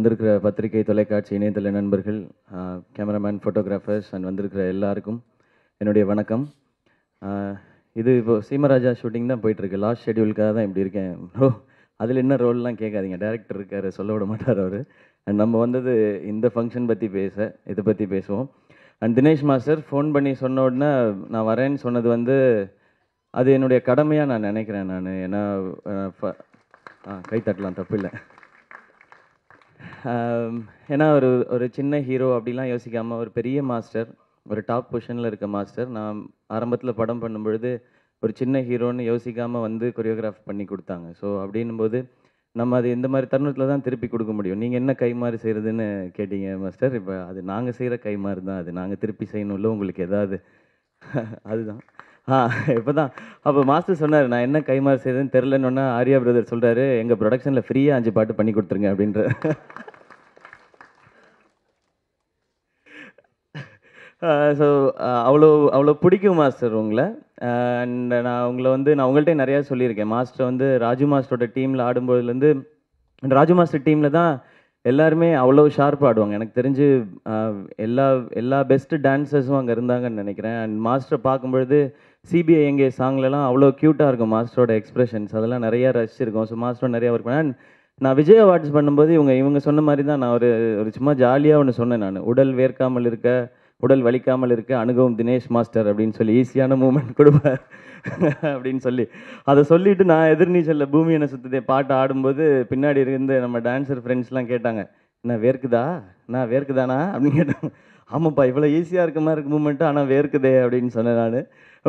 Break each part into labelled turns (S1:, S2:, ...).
S1: வந்திருக்கிற பத்திரிகை தொலைக்காட்சி இணையதள நண்பர்கள் கேமராமேன் ஃபோட்டோகிராஃபர்ஸ் அண்ட் வந்திருக்கிற எல்லாருக்கும் என்னுடைய வணக்கம் இது இப்போ சீமராஜா ஷூட்டிங் தான் போயிட்டுருக்கு லாஸ்ட் ஷெடியூலுக்காக தான் இப்படி இருக்கேன் ப்ரோ அதில் என்ன ரோல்லாம் கேட்காதீங்க டேரக்டர் இருக்கார் சொல்ல விட மாட்டார் அவர் அண்ட் நம்ம வந்தது இந்த ஃபங்க்ஷன் பற்றி பேச இதை பற்றி பேசுவோம் அண்ட் தினேஷ் மாஸ்டர் ஃபோன் பண்ணி சொன்ன உடனே நான் வரேன்னு சொன்னது வந்து அது என்னுடைய கடமையாக நான் நினைக்கிறேன் நான் ஏன்னா கை தட்டலாம் தப்பு இல்லை ஏன்னா ஒரு ஒரு சின்ன ஹீரோ அப்படிலாம் யோசிக்காமல் ஒரு பெரிய மாஸ்டர் ஒரு டாப் பொசிஷனில் இருக்க மாஸ்டர் நான் ஆரம்பத்தில் படம் பண்ணும்பொழுது ஒரு சின்ன ஹீரோன்னு யோசிக்காமல் வந்து கொரியோகிராஃப் பண்ணி கொடுத்தாங்க ஸோ அப்படின்னும்போது நம்ம அது இந்த மாதிரி தருணத்தில் தான் திருப்பி கொடுக்க முடியும் நீங்கள் என்ன கை மாறி செய்கிறதுன்னு கேட்டீங்க மாஸ்டர் இப்போ அது நாங்கள் செய்கிற கை மாறி தான் அது நாங்கள் திருப்பி செய்யணும்ல உங்களுக்கு எதாவது அதுதான் ஆ இப்போ தான் அப்போ மாஸ்டர் சொன்னார் நான் என்ன கைமாறு செய்யுதுன்னு தெரிலன்னு ஆரியா பிரதர் சொல்கிறாரு எங்கள் ப்ரொடக்ஷனில் ஃப்ரீயாக அஞ்சு பாட்டு பண்ணி கொடுத்துருங்க அப்படின்ற ஸோ அவ்வளோ அவ்வளோ பிடிக்கும் மாஸ்டர் உங்களை அண்ட் நான் உங்களை வந்து நான் உங்கள்கிட்ட நிறையா சொல்லியிருக்கேன் மாஸ்டர் வந்து ராஜு மாஸ்டரோட டீமில் ஆடும்போதுலேருந்து ராஜு மாஸ்டர் டீமில் தான் எல்லாருமே அவ்வளோ ஷார்ப்பாக ஆடுவாங்க எனக்கு தெரிஞ்சு எல்லா எல்லா பெஸ்ட்டு டான்சர்ஸும் அங்கே இருந்தாங்கன்னு நினைக்கிறேன் அண்ட் மாஸ்டரை பார்க்கும்பொழுது சிபிஐ எங்கே சாங்லலாம் அவ்வளோ க்யூட்டாக இருக்கும் மாஸ்டரோட எக்ஸ்பிரஷன்ஸ் அதெல்லாம் நிறையா ரசிச்சிருக்கும் ஸோ மாஸ்டரோட நிறையா ஒர்க் பண்ணேன் நான் விஜய் அவார்ட்ஸ் பண்ணும்போது இவங்க இவங்க சொன்ன மாதிரி தான் நான் ஒரு ஒரு சும்மா ஜாலியாக ஒன்று சொன்னேன் நான் உடல் வேர்க்காமல் இருக்க உடல் வலிக்காமல் இருக்க அனுபவம் தினேஷ் மாஸ்டர் அப்படின்னு சொல்லி ஈஸியான மூமெண்ட் கொடுப்பார் அப்படின்னு சொல்லி அதை சொல்லிவிட்டு நான் எதிர்நீச்சலில் பூமி என்ன சுற்றுதே பாட்டு ஆடும்போது பின்னாடி இருந்து நம்ம டான்ஸர் ஃப்ரெண்ட்ஸ்லாம் கேட்டாங்க நான் வேர்க்குதா நான் வேர்க்குதானா அப்படின்னு கேட்டாங்க ஆமாப்பா இவ்வளோ ஈஸியாக இருக்க மாதிரி இருக்க மூமெண்ட்டு ஆனால் வேர்க்குதே அப்படின்னு சொன்னேன் நான்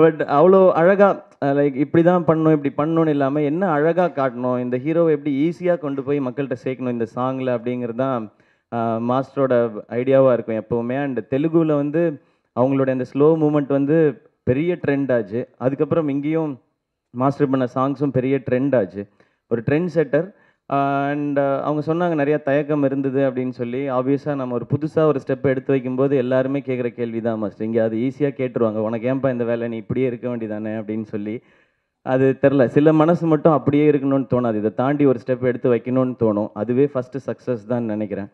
S1: பட் அவ்வளோ அழகாக லைக் இப்படி தான் பண்ணணும் இப்படி பண்ணணும்னு இல்லாமல் என்ன அழகாக காட்டணும் இந்த ஹீரோவை எப்படி ஈஸியாக கொண்டு போய் மக்கள்கிட்ட சேர்க்கணும் இந்த சாங்கில் அப்படிங்கிறது தான் மாஸ்டரோட ஐடியாவாக இருக்கும் எப்போவுமே அண்ட் தெலுங்குவில் வந்து அவங்களுடைய அந்த ஸ்லோ மூமெண்ட் வந்து பெரிய ட்ரெண்ட் ஆச்சு அதுக்கப்புறம் இங்கேயும் மாஸ்டர் பண்ண சாங்ஸும் பெரிய ட்ரெண்ட் ஆச்சு ஒரு ட்ரெண்ட் செட்டர் அண்ட் uh, அவங்க சொன்னாங்க நிறையா தயக்கம் இருந்தது அப்படின்னு சொல்லி ஆப்வியஸாக நம்ம ஒரு புதுசாக ஒரு ஸ்டெப் எடுத்து வைக்கும்போது எல்லாருமே கேட்குற கேள்வி தான் மஸ்ட் இங்கே அது ஈஸியாக கேட்டுருவாங்க உனக்கு ஏன்பா இந்த வேலை நீ இப்படியே இருக்க வேண்டியதானே அப்படின்னு சொல்லி அது தெரில சில மனசு மட்டும் அப்படியே இருக்கணும்னு தோணாது இதை தாண்டி ஒரு ஸ்டெப் எடுத்து வைக்கணும்னு தோணும் அதுவே ஃபஸ்ட்டு சக்ஸஸ் தான் நினைக்கிறேன்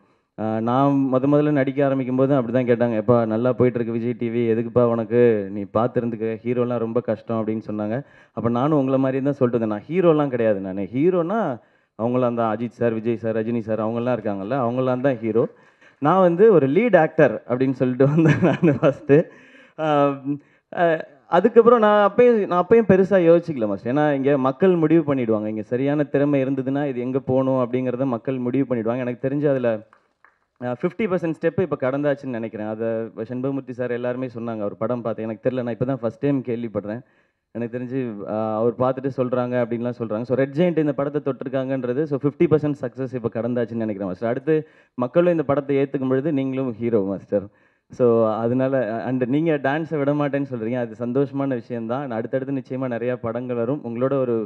S1: நான் முத முதல்ல நடிக்க ஆரம்பிக்கும் போது அப்படி தான் கேட்டாங்க எப்பா நல்லா போயிட்டுருக்கு விஜய் டிவி எதுக்குப்பா உனக்கு நீ பார்த்துருந்துக்க ஹீரோலாம் ரொம்ப கஷ்டம் அப்படின்னு சொன்னாங்க அப்போ நானும் உங்களை மாதிரி தான் சொல்லிட்டு இருந்தேன் நான் ஹீரோலாம் கிடையாது நான் ஹீரோனால் அவங்களாம் தான் Ajith sir Vijay sir Rajini sir அவங்களாம் இருக்காங்கல்ல அவங்களாம் தான் ஹீரோ நான் வந்து ஒரு லீட் ஆக்டர் அப்படின்னு சொல்லிட்டு வந்தேன் நான் ஃபஸ்ட்டு அதுக்கப்புறம் நான் அப்பயும் நான் அப்பயும் பெருசாக யோசிக்கல மாஸ்டர் ஏன்னா இங்கே மக்கள் முடிவு பண்ணிவிடுவாங்க இங்கே சரியான திறமை இருந்ததுன்னா இது எங்கே போகணும் அப்படிங்கிறத மக்கள் முடிவு பண்ணிவிடுவாங்க எனக்கு தெரிஞ்சு அதில் ஃபிஃப்டி பர்சன்ட் ஸ்டெப்பு இப்போ கடந்தாச்சுன்னு நினைக்கிறேன் அதை செண்பகமூர்த்தி சார் எல்லாருமே சொன்னாங்க அவர் படம் பார்த்தேன் எனக்கு தெரில நான் இப்போ தான் ஃபஸ்ட் டைம் கேள்விப்படுறேன் எனக்கு தெரிஞ்சு அவர் பார்த்துட்டு சொல்கிறாங்க அப்படின்லாம் சொல்கிறாங்க ஸோ ரெட் ஜெயிண்ட் இந்த படத்தை தொட்டிருக்காங்கன்றது ஸோ ஃபிஃப்டி பர்சன்ட் சக்ஸஸ் இப்போ கடந்தாச்சுன்னு நினைக்கிறேன் மாஸ்டர் அடுத்து மக்களும் இந்த படத்தை ஏற்றுக்கும் பொழுது நீங்களும் ஹீரோ மாஸ்டர் ஸோ அதனால அண்டு நீங்கள் டான்ஸை விட மாட்டேன்னு சொல்கிறீங்க அது சந்தோஷமான விஷயந்தான் அடுத்தடுத்து நிச்சயமாக நிறையா படங்கள் வரும் உங்களோட ஒரு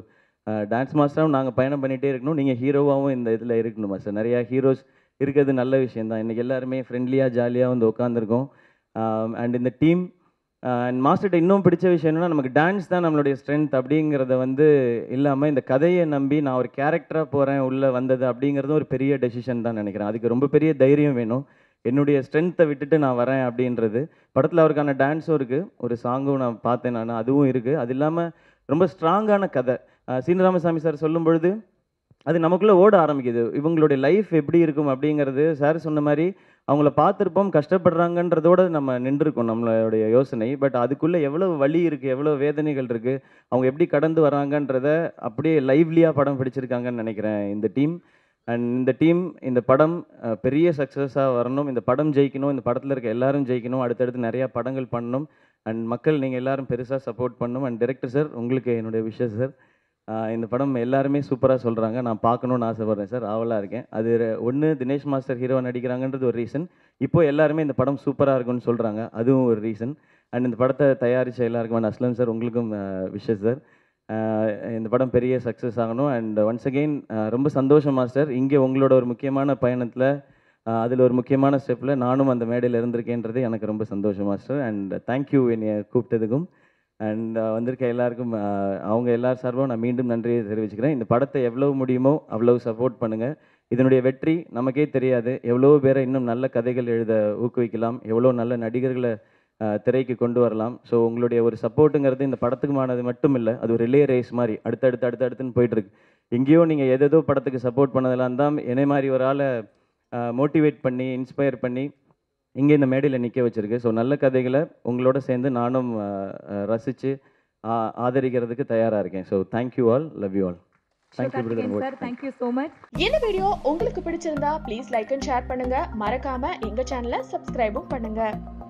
S1: டான்ஸ் மாஸ்டராகவும் நாங்கள் பயணம் பண்ணிகிட்டே இருக்கணும் நீங்கள் ஹீரோவாகவும் இந்த இதில் இருக்கணும் மாஸ்டர் நிறையா ஹீரோஸ் இருக்கிறது நல்ல விஷயந்தான் இன்றைக்கி எல்லாருமே ஃப்ரெண்ட்லியாக ஜாலியாக வந்து உட்காந்துருக்கோம் அண்ட் இந்த டீம் அண்ட் மாஸ்டர்கிட்ட இன்னும் பிடிச்ச விஷயம் என்னென்னா நமக்கு டான்ஸ் தான் நம்மளுடைய ஸ்ட்ரென்த் அப்படிங்கிறத வந்து இல்லாமல் இந்த கதையை நம்பி நான் ஒரு கேரக்டராக போகிறேன் உள்ளே வந்தது அப்படிங்கிறதும் ஒரு பெரிய டெசிஷன் தான் நினைக்கிறேன் அதுக்கு ரொம்ப பெரிய தைரியம் வேணும் என்னுடைய ஸ்ட்ரென்த்தை விட்டுட்டு நான் வரேன் அப்படின்றது படத்தில் அவருக்கான டான்ஸும் இருக்குது ஒரு சாங்கும் நான் பார்த்தேன் நான் அதுவும் இருக்குது அது இல்லாமல் ரொம்ப ஸ்ட்ராங்கான கதை சீனராமசாமி சார் சொல்லும் பொழுது அது நமக்குள்ளே ஓட ஆரம்பிக்குது இவங்களுடைய லைஃப் எப்படி இருக்கும் அப்படிங்கிறது சார் சொன்ன மாதிரி அவங்கள பார்த்துருப்போம் கஷ்டப்படுறாங்கன்றதோட நம்ம நின்றுருக்கோம் நம்மளுடைய யோசனை பட் அதுக்குள்ளே எவ்வளோ வழி இருக்குது எவ்வளோ வேதனைகள் இருக்குது அவங்க எப்படி கடந்து வராங்கன்றத அப்படியே லைவ்லியாக படம் பிடிச்சிருக்காங்கன்னு நினைக்கிறேன் இந்த டீம் அண்ட் இந்த டீம் இந்த படம் பெரிய சக்ஸஸாக வரணும் இந்த படம் ஜெயிக்கணும் இந்த படத்தில் இருக்க எல்லாரும் ஜெயிக்கணும் அடுத்தடுத்து நிறையா படங்கள் பண்ணணும் அண்ட் மக்கள் நீங்கள் எல்லாரும் பெருசாக சப்போர்ட் பண்ணணும் அண்ட் டிரெக்டர் சார் உங்களுக்கு என்னுடைய விஷயம் சார் இந்த படம் எல்லாருமே சூப்பராக சொல்கிறாங்க நான் பார்க்கணுன்னு ஆசைப்பட்றேன் சார் ஆவலாக இருக்கேன் அது ஒன்று தினேஷ் மாஸ்டர் ஹீரோவை நடிக்கிறாங்கன்றது ஒரு ரீசன் இப்போ எல்லாருமே இந்த படம் சூப்பராக இருக்கும்னு சொல்கிறாங்க அதுவும் ஒரு ரீசன் அண்ட் இந்த படத்தை தயாரித்த எல்லாருக்குமான அஸ்லம் சார் உங்களுக்கும் விஷஸ் சார் இந்த படம் பெரிய சக்ஸஸ் ஆகணும் அண்ட் ஒன்ஸ் அகெயின் ரொம்ப சந்தோஷம் மாஸ்டர் இங்கே உங்களோட ஒரு முக்கியமான பயணத்தில் அதில் ஒரு முக்கியமான ஸ்டெப்பில் நானும் அந்த மேடையில் இருந்திருக்கேன்றது எனக்கு ரொம்ப சந்தோஷம் மாஸ்டர் அண்ட் தேங்க்யூ என்னை கூப்பிட்டதுக்கும் அண்ட் uh, வந்திருக்க எல்லாருக்கும் uh, அவங்க எல்லார் சார்பும் நான் மீண்டும் நன்றியை தெரிவிச்சுக்கிறேன் இந்த படத்தை எவ்வளவு முடியுமோ அவ்வளவு சப்போர்ட் பண்ணுங்கள் இதனுடைய வெற்றி நமக்கே தெரியாது எவ்வளோ பேரை இன்னும் நல்ல கதைகள் எழுத ஊக்குவிக்கலாம் எவ்வளோ நல்ல நடிகர்களை uh, திரைக்கு கொண்டு வரலாம் ஸோ உங்களுடைய ஒரு சப்போர்ட்டுங்கிறது இந்த படத்துக்குமானது மட்டும் இல்லை அது ஒரு ரிலே ரேஸ் மாதிரி அடுத்தடுத்து அடுத்தடுத்துன்னு போயிட்டுருக்கு எங்கேயோ நீங்கள் எதோ படத்துக்கு சப்போர்ட் பண்ணதெல்லாம் தான் என்னை மாதிரி ஒரு ஆளை மோட்டிவேட் பண்ணி இன்ஸ்பயர் பண்ணி இங்கே இந்த மேடையில் நிற்க வச்சுருக்கு ஸோ நல்ல கதைகளை உங்களோட சேர்ந்து நானும் ரசித்து ஆதரிக்கிறதுக்கு தயாராக இருக்கேன் so thank you all love you all இந்த வீடியோ உங்களுக்கு பிடிச்சிருந்தா ப்ளீஸ் லைக் அண்ட் ஷேர் பண்ணுங்க மறக்காம எங்க சேனலை சப்ஸ்கிரைபும் பண்ணுங்க